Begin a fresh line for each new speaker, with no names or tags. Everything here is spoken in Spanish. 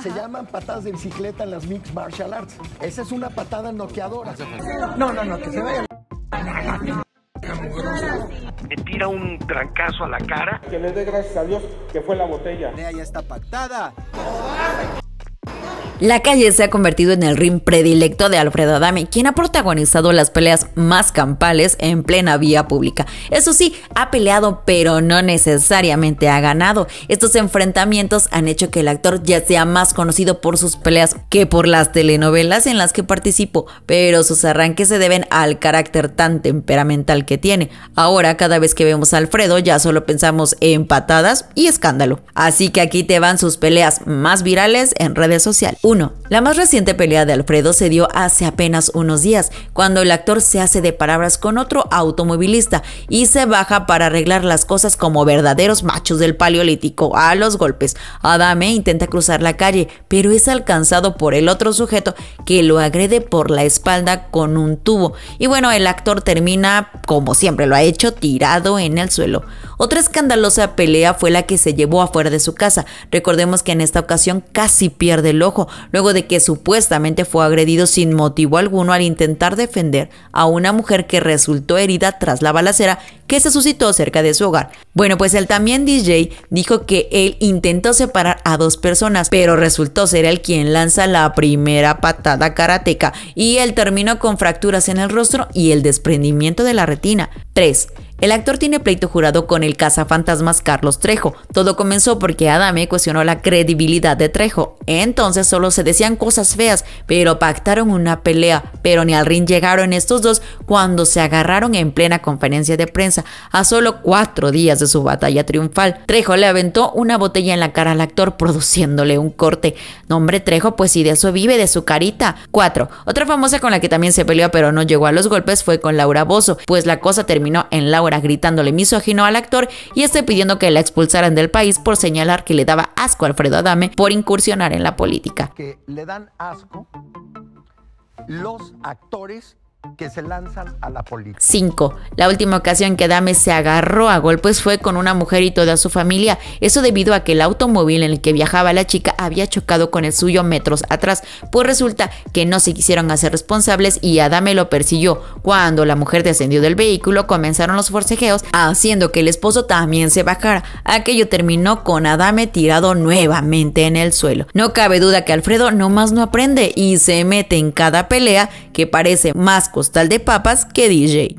Se llaman patadas de bicicleta en las Mix Martial Arts. Esa es una patada noqueadora. No, no, no, que se vaya. Me tira un trancazo a la cara. Que le dé gracias a Dios que fue la botella. Ya está pactada. La calle se ha convertido en el ring predilecto de Alfredo Adame, quien ha protagonizado las peleas más campales en plena vía pública. Eso sí, ha peleado, pero no necesariamente ha ganado. Estos enfrentamientos han hecho que el actor ya sea más conocido por sus peleas que por las telenovelas en las que participó, pero sus arranques se deben al carácter tan temperamental que tiene. Ahora, cada vez que vemos a Alfredo, ya solo pensamos en patadas y escándalo. Así que aquí te van sus peleas más virales en redes sociales. La más reciente pelea de Alfredo se dio hace apenas unos días, cuando el actor se hace de palabras con otro automovilista y se baja para arreglar las cosas como verdaderos machos del paleolítico a los golpes. Adame intenta cruzar la calle, pero es alcanzado por el otro sujeto que lo agrede por la espalda con un tubo. Y bueno, el actor termina, como siempre lo ha hecho, tirado en el suelo. Otra escandalosa pelea fue la que se llevó afuera de su casa. Recordemos que en esta ocasión casi pierde el ojo, luego de que supuestamente fue agredido sin motivo alguno al intentar defender a una mujer que resultó herida tras la balacera que se suscitó cerca de su hogar. Bueno, pues él también DJ dijo que él intentó separar a dos personas, pero resultó ser el quien lanza la primera patada karateca y él terminó con fracturas en el rostro y el desprendimiento de la retina. 3. El actor tiene pleito jurado con el cazafantasmas Carlos Trejo. Todo comenzó porque Adame cuestionó la credibilidad de Trejo. Entonces solo se decían cosas feas, pero pactaron una pelea. Pero ni al ring llegaron estos dos cuando se agarraron en plena conferencia de prensa, a solo cuatro días de su batalla triunfal. Trejo le aventó una botella en la cara al actor, produciéndole un corte. Nombre Trejo, pues si de eso vive, de su carita. 4. Otra famosa con la que también se peleó pero no llegó a los golpes fue con Laura Bozo, pues la cosa terminó en Laura gritándole misógino al actor y este pidiendo que la expulsaran del país por señalar que le daba asco a Alfredo Adame por incursionar en la política. Que le dan asco los actores que se lanzan a la política. 5. La última ocasión que Adame se agarró a golpes fue con una mujer y toda su familia. Eso debido a que el automóvil en el que viajaba la chica había chocado con el suyo metros atrás. Pues resulta que no se quisieron hacer responsables y Adame lo persiguió. Cuando la mujer descendió del vehículo, comenzaron los forcejeos, haciendo que el esposo también se bajara. Aquello terminó con Adame tirado nuevamente en el suelo. No cabe duda que Alfredo nomás no aprende y se mete en cada pelea que parece más costal de papas que DJ.